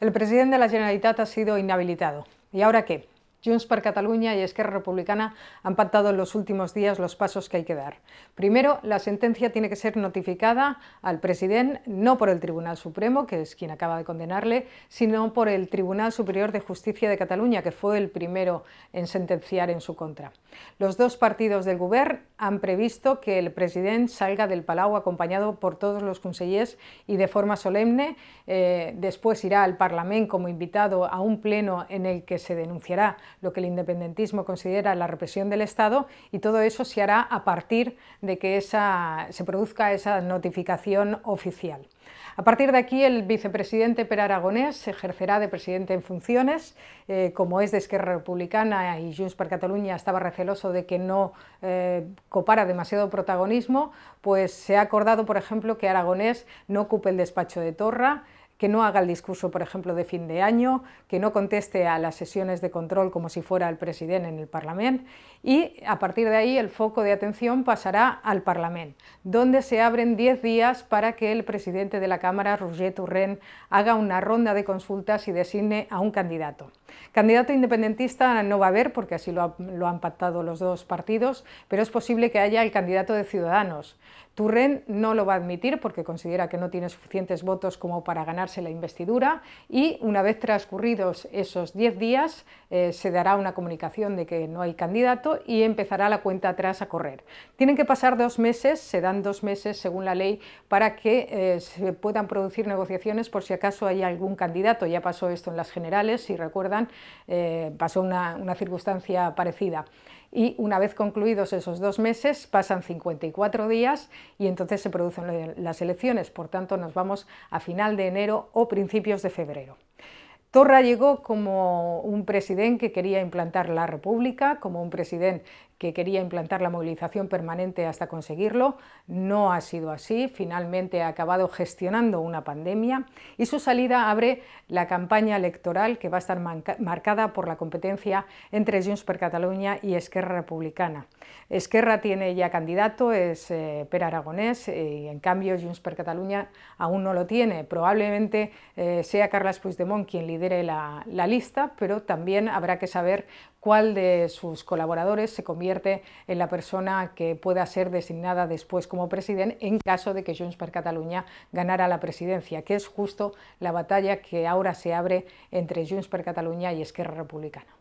El presidente de la Generalitat ha sido inhabilitado. ¿Y ahora qué? Junts per Cataluña y Esquerra Republicana han pactado en los últimos días los pasos que hay que dar. Primero, la sentencia tiene que ser notificada al presidente, no por el Tribunal Supremo, que es quien acaba de condenarle, sino por el Tribunal Superior de Justicia de Cataluña, que fue el primero en sentenciar en su contra. Los dos partidos del Govern han previsto que el presidente salga del Palau acompañado por todos los consellers y de forma solemne. Eh, después irá al Parlamento como invitado a un pleno en el que se denunciará lo que el independentismo considera la represión del Estado y todo eso se hará a partir de que se produzca esa notificación oficial. A partir de aquí, el vicepresidente Per Aragonés ejercerá de presidente en funciones. Eh, como es de Esquerra Republicana y Junts per Catalunya estaba receloso de que no eh, copara demasiado protagonismo, pues se ha acordado, por ejemplo, que Aragonés no ocupe el despacho de Torra, que no haga el discurso, por ejemplo, de fin de año, que no conteste a las sesiones de control como si fuera el presidente en el Parlamento y a partir de ahí el foco de atención pasará al Parlamento, donde se abren 10 días para que el presidente de la Cámara, Roger Turren, haga una ronda de consultas y designe a un candidato. Candidato independentista no va a haber, porque así lo, han pactado los dos partidos, pero es posible que haya el candidato de Ciudadanos. Turren no lo va a admitir porque considera que no tiene suficientes votos como para ganarse la investidura y una vez transcurridos esos 10 días eh, se dará una comunicación de que no hay candidato y empezará la cuenta atrás a correr. Tienen que pasar dos meses, se dan dos meses según la ley, para que eh, se puedan producir negociaciones por si acaso hay algún candidato. Ya pasó esto en las generales, si recuerdan eh, pasó una, una circunstancia parecida y una vez concluidos esos dos meses pasan 54 días y entonces se producen las elecciones, por tanto nos vamos a final de enero o principios de febrero. Torra llegó como un presidente que quería implantar la república, como un presidente que quería implantar la movilización permanente hasta conseguirlo. No ha sido así. Finalmente ha acabado gestionando una pandemia y su salida abre la campaña electoral que va a estar marcada por la competencia entre Junts per Catalunya y Esquerra Republicana. Esquerra tiene ya candidato, es eh, Pere Per Aragonés, eh, y en cambio Junts per Catalunya aún no lo tiene. Probablemente eh, sea Carles Puigdemont quien lidere la lista, pero también habrá que saber cuál de sus colaboradores se convierte en la persona que pueda ser designada después como presidente en caso de que Junts per Catalunya ganara la presidencia, que es justo la batalla que ahora se abre entre Junts per Catalunya y Esquerra Republicana.